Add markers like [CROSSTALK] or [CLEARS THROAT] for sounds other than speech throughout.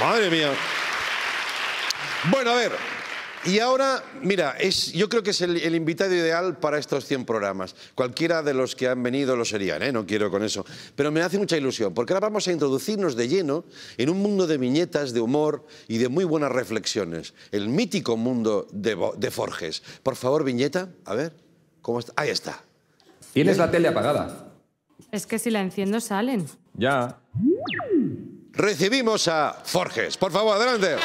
Madre mía. Bueno, a ver. Y ahora, mira, es, yo creo que es el, invitado ideal para estos 100 programas. Cualquiera de los que han venido lo serían, ¿eh? no quiero con eso. Pero me hace mucha ilusión, porque ahora vamos a introducirnos de lleno en un mundo de viñetas, de humor y de muy buenas reflexiones. El mítico mundo de, Forges. Por favor, viñeta, a ver, ¿cómo está? Ahí está. Tienes la tele apagada. Es que si la enciendo salen. Ya. Recibimos a Forges. Por favor, adelante.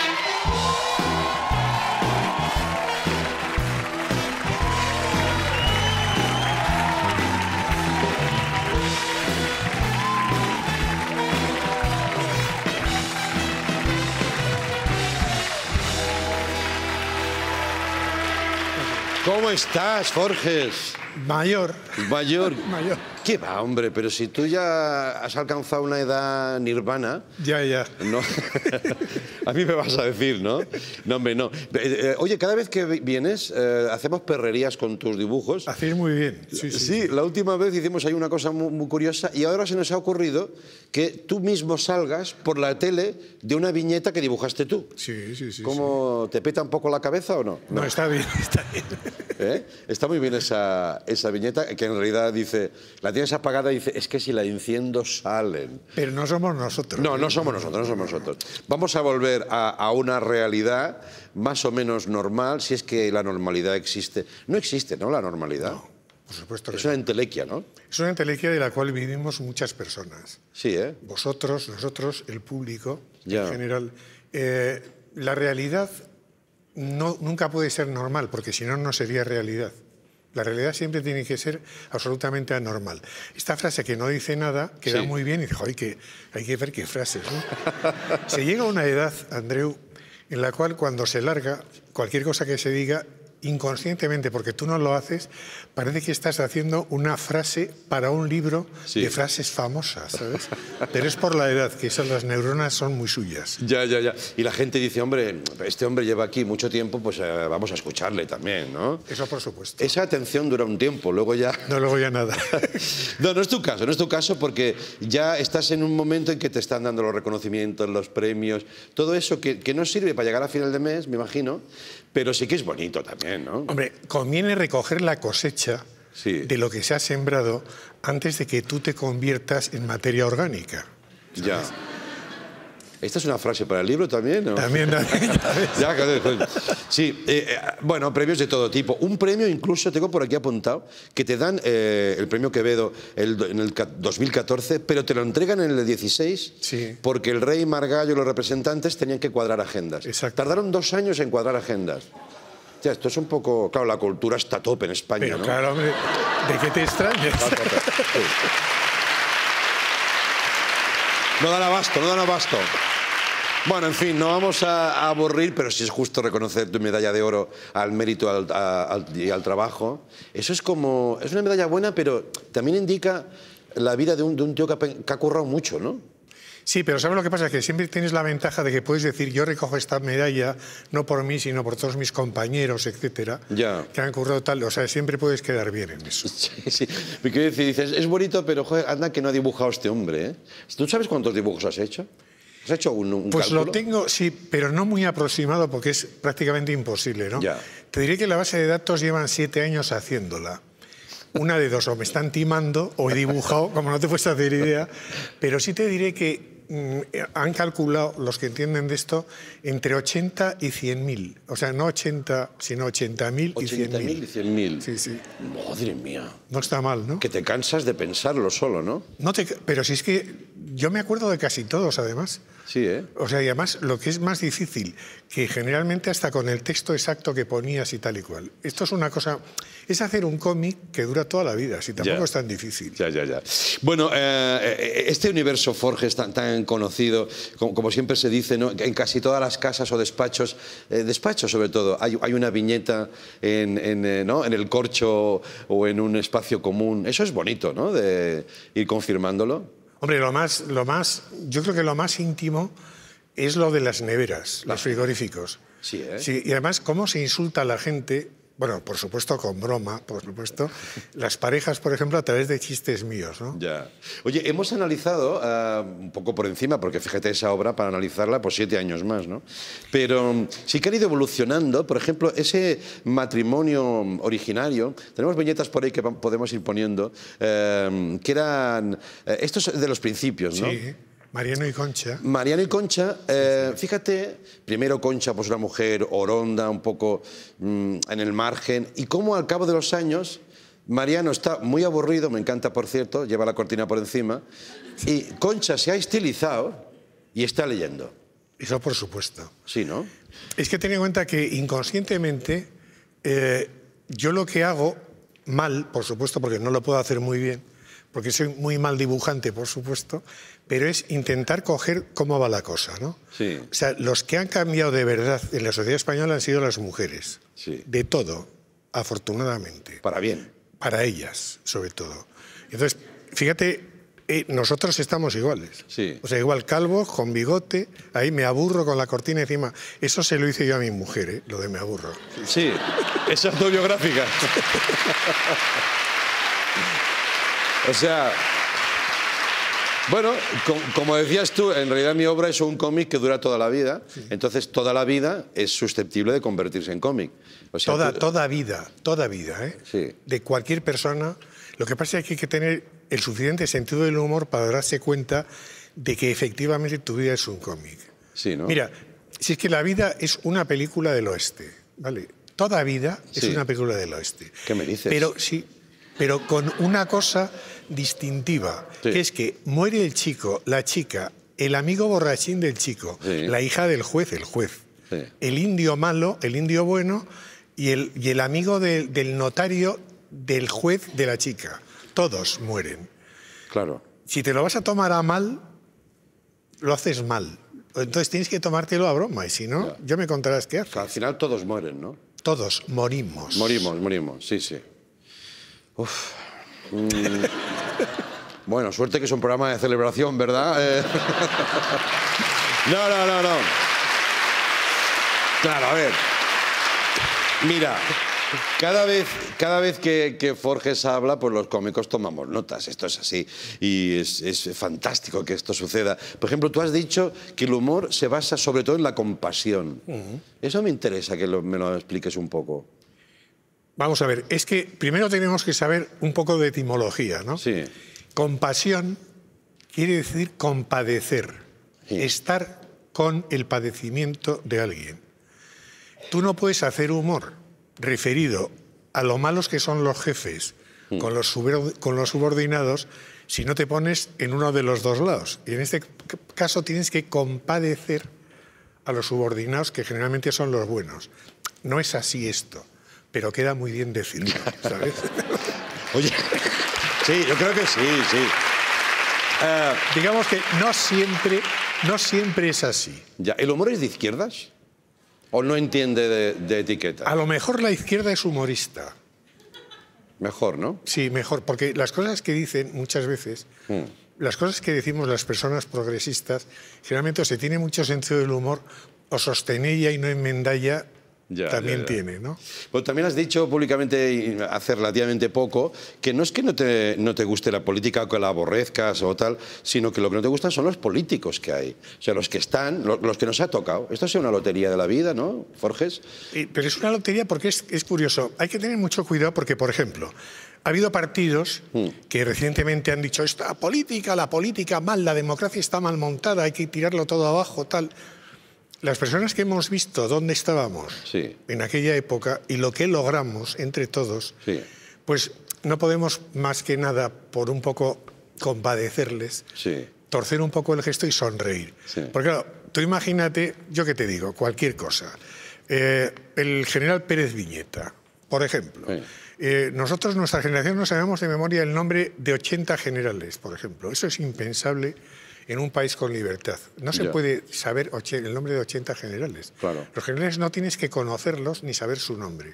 ¿Cómo estás, Forges? Mayor. Mayor. [LAUGHS] Mayor. ¿Qué va, hombre? Pero si tú ya has alcanzado una edad nirvana... Ya, ya. No, [LAUGHS] a mí me vas a decir, ¿no? No, hombre, no. Eh, eh, oye, cada vez que vienes eh, hacemos perrerías con tus dibujos. Hacéis muy bien. Sí, sí, la última vez hicimos ahí una cosa muy, curiosa y ahora se nos ha ocurrido que tú mismo salgas por la tele de una viñeta que dibujaste tú. Sí, sí, sí. ¿Cómo te peta un poco la cabeza o no? No, está bien, [LAUGHS] está bien. Está muy bien esa, esa viñeta que en realidad dice, la tienes apagada y dice, es que si la enciendo salen. Pero no somos nosotros. No, no somos nosotros, no somos nosotros. Vamos a volver a, una realidad más o menos normal, si es que la normalidad existe. No existe, ¿no? La normalidad. No. Por supuesto que es una entelequia, ¿no? Es una entelequia de la cual vivimos muchas personas. Sí, ¿eh? Vosotros, nosotros, el público en general. Eh, la realidad nunca puede ser normal, porque si no, no sería realidad. La realidad siempre tiene que ser absolutamente anormal. Esta frase que no dice nada queda muy bien y dijo, hay que, hay que ver qué frases. ¿no? se llega a una edad, Andreu, en la cual cuando se larga, cualquier cosa que se diga inconscientemente, porque tú no lo haces, parece que estás haciendo una frase para un libro de frases famosas, ¿sabes? Pero es por la edad, que esas las neuronas son muy suyas. Ya, ya, ya. Y la gente dice, hombre, este hombre lleva aquí mucho tiempo, pues eh, vamos a escucharle también, ¿no? Eso por supuesto. Esa atención dura un tiempo, luego ya... No, luego ya nada. [LAUGHS] no, no es tu caso, no es tu caso, porque ya estás en un momento en que te están dando los reconocimientos, los premios, todo eso que, que no sirve para llegar a final de mes, me imagino, pero sí que es bonito también, ¿no? Hombre, conviene recoger la cosecha de lo que se ha sembrado antes de que tú te conviertas en materia orgánica. Ya. ¿Esta es una frase para el libro también? ¿no? También, [LAUGHS] también. ya, Sí, eh, eh, bueno, premios de todo tipo. Un premio incluso, tengo por aquí apuntado, que te dan eh, el premio Quevedo en el 2014, pero te lo entregan en el 16 porque el rey Margallo y los representantes tenían que cuadrar agendas. Exacto. Tardaron dos años en cuadrar agendas. Ya, esto es un poco... Claro, la cultura está top en España, Pero ¿no? claro, hombre, ¿de qué te extrañas? No dan abasto, no dan abasto. Bueno, en fin, no vamos a, aburrir, pero sí es justo reconocer tu medalla de oro al mérito y al trabajo. Eso es como... Es una medalla buena, pero también indica la vida de un, tío que ha currado mucho, ¿no? Sí, pero ¿sabes lo que pasa? Que siempre tienes la ventaja de que puedes decir, yo recojo esta medalla no por mí, sino por todos mis compañeros, etcétera, que han currado tal. O sea, siempre puedes quedar bien en eso. Sí, sí. Me quiero decir, dices, es bonito, pero joder, anda que no ha dibujado este hombre. ¿eh? ¿Tú sabes cuántos dibujos has hecho? ¿Has hecho un, un Pues lo tengo, sí, pero no muy aproximado porque es prácticamente imposible, ¿no? Te diré que la base de datos llevan siete años haciéndola una de dos, o me están timando o he dibujado, como no te puedes hacer idea, pero sí te diré que Mm, han calculado los que entienden de esto entre 80 y 100.000. O sea, no 80, sino 80.000 y 100.000. 80.000 y 100.000. Sí, sí. Madre mía. No está mal, ¿no? Que te cansas de pensarlo solo, ¿no? no te, pero si es que yo me acuerdo de casi todos, además. Sí, ¿eh? O sea, y además lo que es más difícil, que generalmente hasta con el texto exacto que ponías y tal y cual. Esto es una cosa, es hacer un cómic que dura toda la vida, si tampoco es tan difícil. Ya, ya, ya. Bueno, eh, eh, este universo Forge, tan, tan conocido, como, siempre se dice, ¿no? en casi todas las casas o despachos, eh, despachos sobre todo, hay, una viñeta en, en, ¿no? en, el corcho o en un espacio común. Eso es bonito, ¿no? De ir confirmándolo. Hombre, lo más, lo más, yo creo que lo más íntimo es lo de las neveras, los frigoríficos. Sí, ¿eh? y además, cómo se insulta a la gente bueno, por supuesto con broma, por supuesto, las parejas, por ejemplo, a través de chistes míos, ¿no? Ya. Oye, hemos analizado ah, un poco por encima, porque fíjate esa obra para analizarla por pues siete años más, ¿no? Pero sí que han ido evolucionando, por ejemplo, ese matrimonio originario, tenemos viñetas por ahí que podemos ir poniendo, eh, que eran, eh, estos de los principios, ¿no? Sí. Mariano y Concha. Mariano y Concha, eh, fíjate, primero Concha, pues una mujer oronda, un poco mm, en el margen, y cómo al cabo de los años, Mariano está muy aburrido, me encanta por cierto, lleva la cortina por encima, y Concha se ha estilizado y está leyendo. Eso por supuesto. Sí, ¿no? Es que ten en cuenta que inconscientemente eh, yo lo que hago mal, por supuesto, porque no lo puedo hacer muy bien, porque soy muy mal dibujante, por supuesto, pero es intentar coger cómo va la cosa, ¿no? Sí. O sea, los que han cambiado de verdad en la sociedad española han sido las mujeres. Sí. De todo, afortunadamente. Para bien. Para ellas, sobre todo. Entonces, fíjate, eh, nosotros estamos iguales. Sí. O sea, igual calvo, con bigote, ahí me aburro con la cortina encima. Eso se lo hice yo a mi mujer, ¿eh? lo de me aburro. Sí, es autobiográfica. [LAUGHS] O sea, bueno, como decías tú, en realidad mi obra es un cómic que dura toda la vida, entonces toda la vida es susceptible de convertirse en cómic. toda, toda vida, toda vida, ¿eh? De cualquier persona. Lo que pasa es que hay que tener el suficiente sentido del humor para darse cuenta de que efectivamente tu vida es un cómic. Sí, ¿no? Mira, si es que la vida es una película del oeste, ¿vale? Toda vida es una película del oeste. ¿Qué me dices? Pero sí, pero con una cosa distintiva, que es que muere el chico, la chica, el amigo borrachín del chico, la hija del juez, el juez, el indio malo, el indio bueno y el, y el amigo del notario del juez de la chica. Todos mueren. Claro. Si te lo vas a tomar a mal, lo haces mal. Entonces tienes que tomártelo a broma y si no, yo me contarás qué haces. Al final todos mueren, ¿no? Todos morimos. Morimos, morimos, sí, sí. Mm. bueno, suerte que es un programa de celebración, ¿verdad? Eh. no, no, no, no. Claro, a ver. Mira, cada vez, cada vez que, Forges habla, pues los cómicos tomamos notas. Esto es así. Y es, fantástico que esto suceda. Por ejemplo, tú has dicho que el humor se basa sobre todo en la compasión. Eso me interesa que me lo expliques un poco. Vamos a ver, es que primero tenemos que saber un poco de etimología, ¿no? Sí. Compasión quiere decir compadecer, estar con el padecimiento de alguien. Tú no puedes hacer humor referido a lo malos que son los jefes mm. con, los con los subordinados si no te pones en uno de los dos lados. Y en este caso tienes que compadecer a los subordinados, que generalmente son los buenos. No es así esto pero queda muy bien decirlo, ¿sabes? [LAUGHS] Oye, sí, yo creo que sí, sí. Eh, Digamos que no siempre, no siempre es así. Ya, ¿El humor es de izquierdas? ¿O no entiende de, etiqueta? A lo mejor la izquierda es humorista. Mejor, ¿no? Sí, mejor, porque las cosas que dicen muchas veces, hmm. las cosas que decimos las personas progresistas, generalmente se tiene mucho sentido del humor, o sostenía y no enmendalla también tiene, ¿no? Pues también has dicho públicamente, hace relativamente poco, que no es que no te, no te guste la política o que la aborrezcas o tal, sino que lo que no te gustan son los políticos que hay. O sea, los que están, los, que nos ha tocado. Esto es una lotería de la vida, ¿no, Forges? pero es una lotería porque es, curioso. Hay que tener mucho cuidado porque, por ejemplo, ha habido partidos mm. que recientemente han dicho, esta política, la política mal, la democracia está mal montada, hay que tirarlo todo abajo, tal. Las personas que hemos visto dónde estábamos en aquella época y lo que logramos entre todos, pues no podemos más que nada por un poco compadecerles, torcer un poco el gesto y sonreír. Porque claro, tú imagínate, yo que te digo, cualquier cosa. Eh, el general Pérez Viñeta, por ejemplo. Eh, nosotros, nuestra generación, no sabemos de memoria el nombre de 80 generales, por ejemplo. Eso es impensable en un país con libertad. No se puede saber el nombre de 80 generales. Los generales no tienes que conocerlos ni saber su nombre.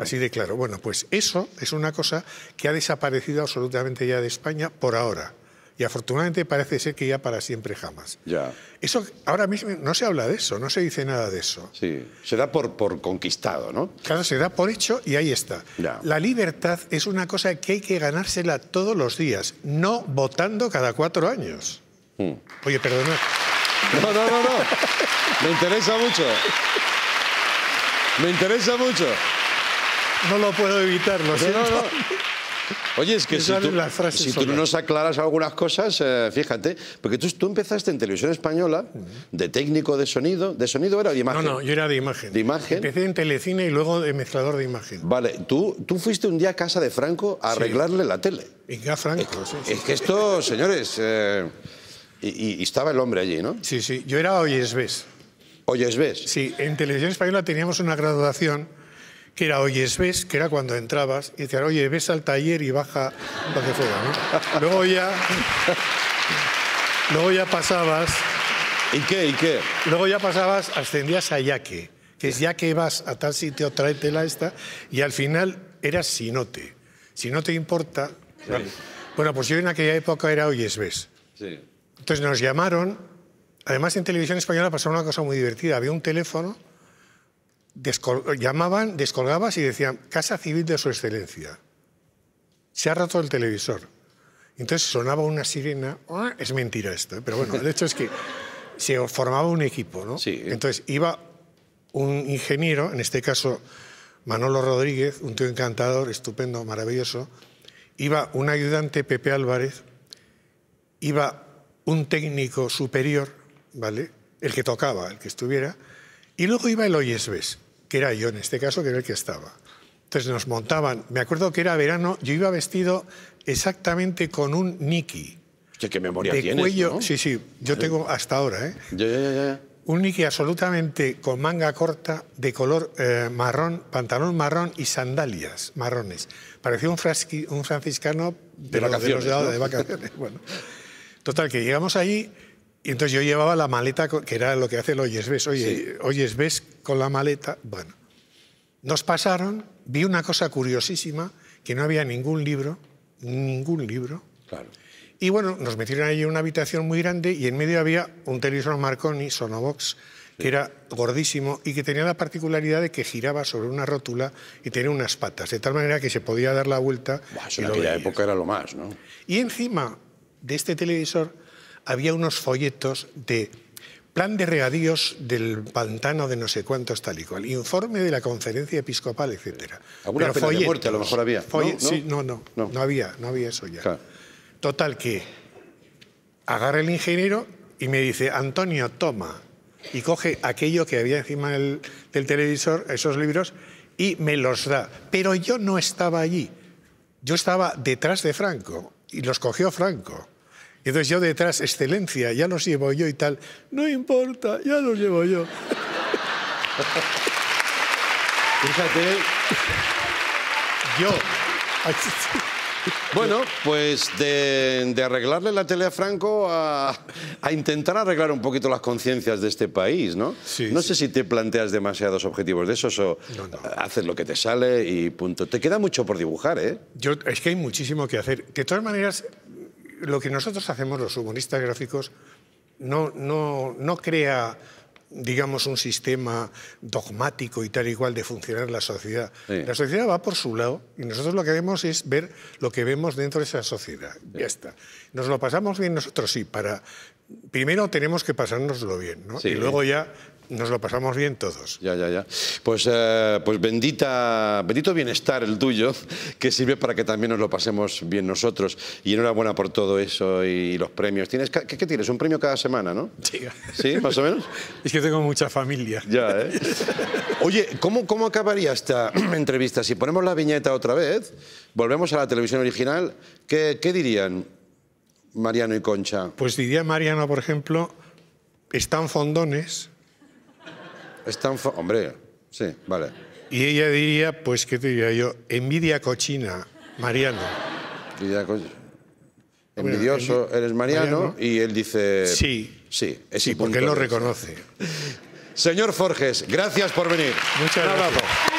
Así de claro. Bueno, pues eso es una cosa que ha desaparecido absolutamente ya de España por ahora y afortunadamente parece ser que ya para siempre jamás. Ya. Eso ahora mismo no se habla de eso, no se dice nada de eso. Sí, se da por, por conquistado, ¿no? Claro, se da por hecho y ahí está. La libertad es una cosa que hay que ganársela todos los días, no votando cada cuatro años. Mm. Oye, perdona. No, no, no, no. Me interesa mucho. Me interesa mucho. No lo puedo evitar, no, sé. Oye, es que si tú, si tú, nos aclaras algunas cosas, eh, fíjate, porque tú, tú, empezaste en televisión española de técnico de sonido, ¿de sonido era o de imagen? No, no, yo era de imagen. ¿De imagen? Empecé en telecine y luego de mezclador de imagen. Vale, tú, tú fuiste un día a casa de Franco a arreglarle la tele. Y a Franco, es, sí, Es que esto, señores... Eh, y, estaba el hombre allí, ¿no? Sí, sí. Yo era ¿Oyes-ves? Sí. En Televisión Española teníamos una graduación que era oyes-ves, que era cuando entrabas y decían, oye, ves al taller y baja lo ¿no? [LAUGHS] Luego ya... luego ya pasabas... ¿Y qué? ¿Y qué? Luego ya pasabas, ascendías a Yaque, que es ya que vas a tal sitio, tráetela esta, y al final eras sinote. Si no te importa... Bueno, pues yo en aquella época era ves Sí. Entonces nos llamaron. Además, en televisión española pasó una cosa muy divertida. Había un teléfono, llamaban, descolgabas y decían, Casa Civil de Su Excelencia. Se ha roto el televisor. Entonces sonaba una sirena. Ah, es mentira esto, ¿eh? pero bueno, el hecho es que se formaba un equipo, ¿no? Entonces iba un ingeniero, en este caso Manolo Rodríguez, un tío encantador, estupendo, maravilloso. Iba un ayudante, Pepe Álvarez. Iba un técnico superior, ¿vale? El que tocaba, el que estuviera, y luego iba el Oyesbes, que era yo en este caso, que era el que estaba. Entonces nos montaban, me acuerdo que era verano, yo iba vestido exactamente con un niki. ¿Qué, memoria de cuello, Sí, sí, yo tengo hasta ahora, ¿eh? Un niki absolutamente con manga corta, de color eh, marrón, pantalón marrón y sandalias marrones. Parecía un, franciscano de, vacaciones, de, vacaciones. [LAUGHS] bueno. Total, que llegamos allí y entonces yo llevaba la maleta, que era lo que hace el Oyes Ves. Oyes Ves con la maleta. Bueno, nos pasaron, vi una cosa curiosísima, que no había ningún libro, ningún libro. Claro. Y bueno, nos metieron allí en una habitación muy grande y en medio había un televisor Marconi, Sonobox, que era gordísimo y que tenía la particularidad de que giraba sobre una rótula y tenía unas patas, de tal manera que se podía dar la vuelta. la en época era lo más, ¿no? Y encima, de este televisor había unos folletos de plan de regadíos del pantano de no sé cuántos tal y cual, informe de la conferencia episcopal, etc. ¿Alguna Pero de muerte a lo mejor había? ¿No? Sí, no, no, no, había, no había eso ya. Total que agarra el ingeniero y me dice, Antonio, toma, y coge aquello que había encima del televisor, esos libros, y me los da. Pero yo no estaba allí, yo estaba detrás de Franco, y los cogió Franco. Entonces yo detrás, excelencia, ya los llevo yo y tal. No importa, ya los llevo yo. [LAUGHS] Fíjate. Yo. Bueno, pues de, arreglarle la tele a Franco a, intentar arreglar un poquito las conciencias de este país, ¿no? no sé si te planteas demasiados objetivos de esos o haces lo que te sale y punto. Te queda mucho por dibujar, ¿eh? Yo, es que hay muchísimo que hacer. De todas maneras, lo que nosotros hacemos, los humoristas gráficos, no, crea digamos, un sistema dogmático y tal y cual de funcionar la sociedad. La sociedad va por su lado y nosotros lo que hacemos es ver lo que vemos dentro de esa sociedad. Ya está. ¿Nos lo pasamos bien nosotros? Sí, para primero tenemos que pasárnoslo bien, ¿no? Y luego ya nos lo pasamos bien todos. Ya, ya, ya. Pues, eh, pues bendita, bendito bienestar el tuyo, que sirve para que también nos lo pasemos bien nosotros. Y enhorabuena por todo eso y los premios. ¿Tienes, qué, tienes? Un premio cada semana, ¿no? Sí. ¿Sí, más o menos? [LAUGHS] Es que tengo mucha familia. Ya, ¿eh? Oye, ¿cómo, cómo acabaría esta [CLEARS THROAT] entrevista? Si ponemos la viñeta otra vez, volvemos a la televisión original, ¿qué, qué dirían? Mariano y Concha? Pues diría Mariano, por ejemplo, están fondones. Están, hombre, sí, vale. Y ella diría, pues, ¿qué te diría yo? Envidia cochina, Mariano. Envidioso, eres Mariano, y él dice... Sí. Sí, es sí, porque él lo reconoce. Señor Forges, gracias por venir. Muchas gracias.